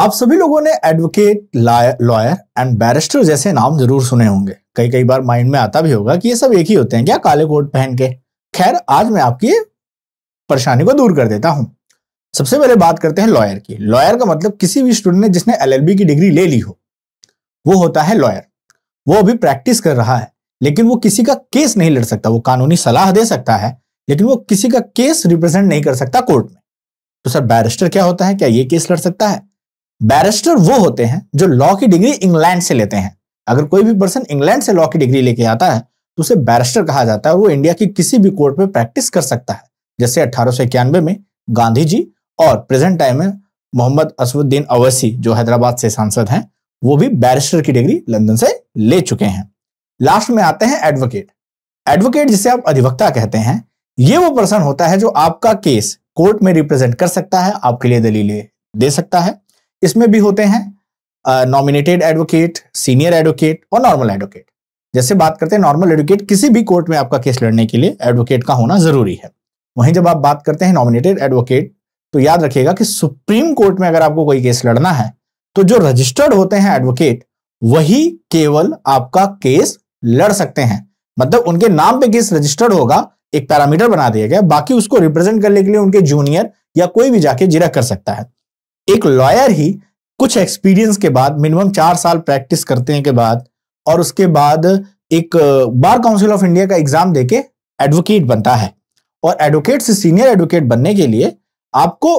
आप सभी लोगों ने एडवोकेट लॉयर एंड बैरिस्टर जैसे नाम जरूर सुने होंगे कई कई बार माइंड में आता भी होगा कि ये सब एक ही होते हैं क्या काले कोट पहन के खैर आज मैं आपकी परेशानी को दूर कर देता हूं सबसे पहले बात करते हैं लॉयर की लॉयर का मतलब किसी भी स्टूडेंट ने जिसने एल की डिग्री ले ली हो वो होता है लॉयर वो अभी प्रैक्टिस कर रहा है लेकिन वो किसी का केस नहीं लड़ सकता वो कानूनी सलाह दे सकता है लेकिन वो किसी का केस रिप्रेजेंट नहीं कर सकता कोर्ट में तो सर बैरिस्टर क्या होता है क्या ये केस लड़ सकता है बैरिस्टर वो होते हैं जो लॉ की डिग्री इंग्लैंड से लेते हैं अगर कोई भी पर्सन इंग्लैंड से लॉ की डिग्री लेके आता है तो उसे बैरिस्टर कहा जाता है वो इंडिया की किसी भी कोर्ट में प्रैक्टिस कर सकता है जैसे अठारह में गांधी जी और प्रेजेंट टाइम में मोहम्मद असुद्दीन अवैसी जो हैदराबाद से सांसद हैं वो भी बैरिस्टर की डिग्री लंदन से ले चुके हैं लास्ट में आते हैं एडवोकेट एडवोकेट जिसे आप अधिवक्ता कहते हैं ये वो पर्सन होता है जो आपका केस कोर्ट में रिप्रेजेंट कर सकता है आपके लिए दलीलें दे सकता है इसमें भी होते हैं नॉमिनेटेड एडवोकेट सीनियर एडवोकेट और नॉर्मल एडवोकेट जैसे बात करते हैं नॉर्मल एडवोकेट किसी भी कोर्ट में आपका केस लड़ने के लिए एडवोकेट का होना जरूरी है वहीं जब आप बात करते हैं नॉमिनेटेड एडवोकेट तो याद रखिएगा कि सुप्रीम कोर्ट में अगर आपको कोई केस लड़ना है तो जो रजिस्टर्ड होते हैं एडवोकेट वही केवल आपका केस लड़ सकते हैं मतलब उनके नाम पे केस रजिस्टर्ड होगा एक पैरामीटर बना दिया गया बाकी उसको रिप्रेजेंट करने के लिए उनके जूनियर या कोई भी जाके जिरा कर सकता है एक लॉयर ही कुछ एक्सपीरियंस के बाद मिनिमम चार साल प्रैक्टिस करते हैं के बाद और उसके बाद एक बार काउंसिल ऑफ इंडिया का एग्जाम देके एडवोकेट बनता है और एडवोकेट से सीनियर एडवोकेट बनने के लिए आपको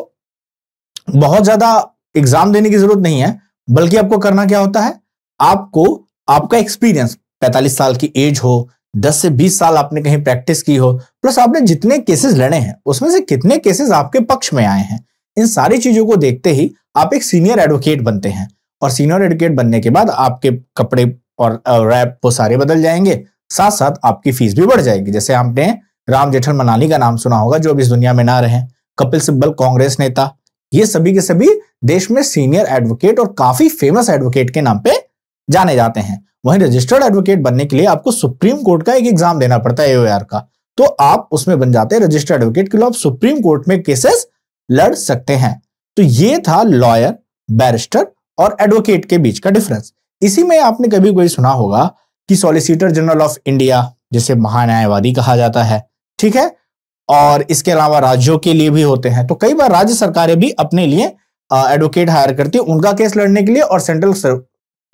बहुत ज्यादा एग्जाम देने की जरूरत नहीं है बल्कि आपको करना क्या होता है आपको आपका एक्सपीरियंस 45 साल की एज हो 10 से 20 साल आपने कहीं प्रैक्टिस की हो प्लस आपने जितने केसेस लड़े हैं उसमें से कितने केसेस आपके पक्ष में आए हैं इन सारी चीजों को देखते ही आप एक सीनियर एडवोकेट बनते हैं और सीनियर एडवोकेट बनने के बाद आपके कपड़े और रैप वो सारे बदल जाएंगे साथ साथ आपकी फीस भी बढ़ जाएगी जैसे आपने राम जेठल मनाली का नाम सुना होगा जो अब इस दुनिया में ना रहे कपिल सिब्बल कांग्रेस नेता ये सभी के सभी देश में सीनियर एडवोकेट और काफी फेमस एडवोकेट के नाम पे जाने जाते हैं वहीं रजिस्टर्ड एडवोकेट बनने के लिए आपको सुप्रीम कोर्ट का एक एग्जाम देना पड़ता है एओआर का तो आप उसमें बन जाते हैं रजिस्टर्ड एडवोकेट के लिए आप सुप्रीम कोर्ट में केसेस लड़ सकते हैं तो ये था लॉयर बैरिस्टर और एडवोकेट के बीच का डिफरेंस इसी में आपने कभी कोई सुना होगा कि सॉलिसिटर जनरल ऑफ इंडिया जिसे महान्यायवादी कहा जाता है ठीक है और इसके अलावा राज्यों के लिए भी होते हैं तो कई बार राज्य सरकारें भी अपने लिए एडवोकेट हायर करती है उनका केस लड़ने के लिए और सेंट्रल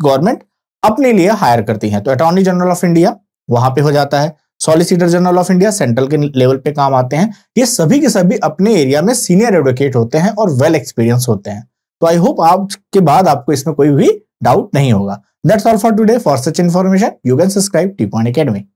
गवर्नमेंट अपने लिए हायर करती है तो अटॉर्नी जनरल ऑफ इंडिया वहां पे हो जाता है solicitor general of India central के लेवल पे काम आते हैं ये सभी के सभी अपने एरिया में सीनियर एडवोकेट होते हैं और वेल एक्सपीरियंस होते हैं तो आई होप आपके बाद आपको इसमें कोई भी डाउट नहीं होगा that's all for today for such information you can subscribe T point academy